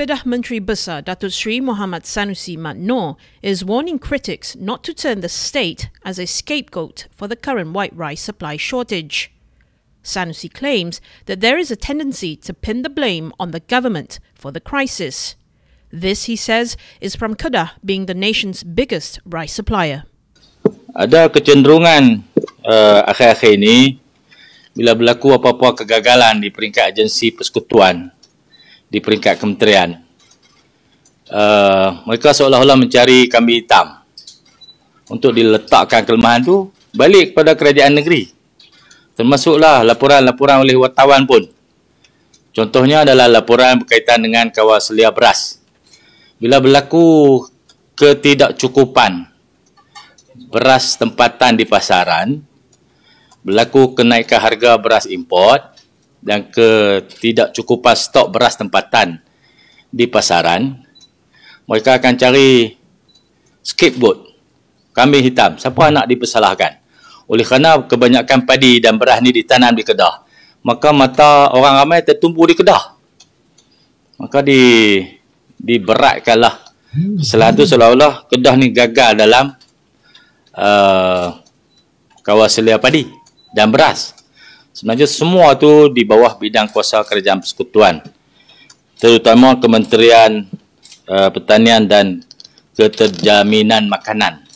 Kedah Menteri Besar Datuk Sri Muhammad Sanusi Matno is warning critics not to turn the state as a scapegoat for the current white rice supply shortage. Sanusi claims that there is a tendency to pin the blame on the government for the crisis. This, he says, is from Kedah being the nation's biggest rice supplier. Ada kecenderungan uh, akhir-akhir ini bila berlaku apa-apa kegagalan di peringkat agensi persekutuan di peringkat kementerian. Uh, mereka seolah-olah mencari kambing hitam untuk diletakkan kelemahan tu balik kepada kerajaan negeri. Termasuklah laporan-laporan oleh wartawan pun. Contohnya adalah laporan berkaitan dengan kawas selia beras. Bila berlaku ketidakcukupan beras tempatan di pasaran, berlaku kenaikan harga beras import, dan ketidakcukupan stok beras tempatan di pasaran, mereka akan cari scapegoat, kambing hitam. Siapa nak dipersalahkan? Oleh kerana kebanyakan padi dan beras ni ditanam di Kedah, maka mata orang ramai tertumpu di Kedah. Maka di diberatkanlah selalu, itu seolah-olah Kedah ni gagal dalam uh, kawasan selia padi dan beras. Sebenarnya semua tu di bawah bidang kuasa kerajaan persekutuan. Terutama Kementerian uh, Pertanian dan Keterjaminan Makanan.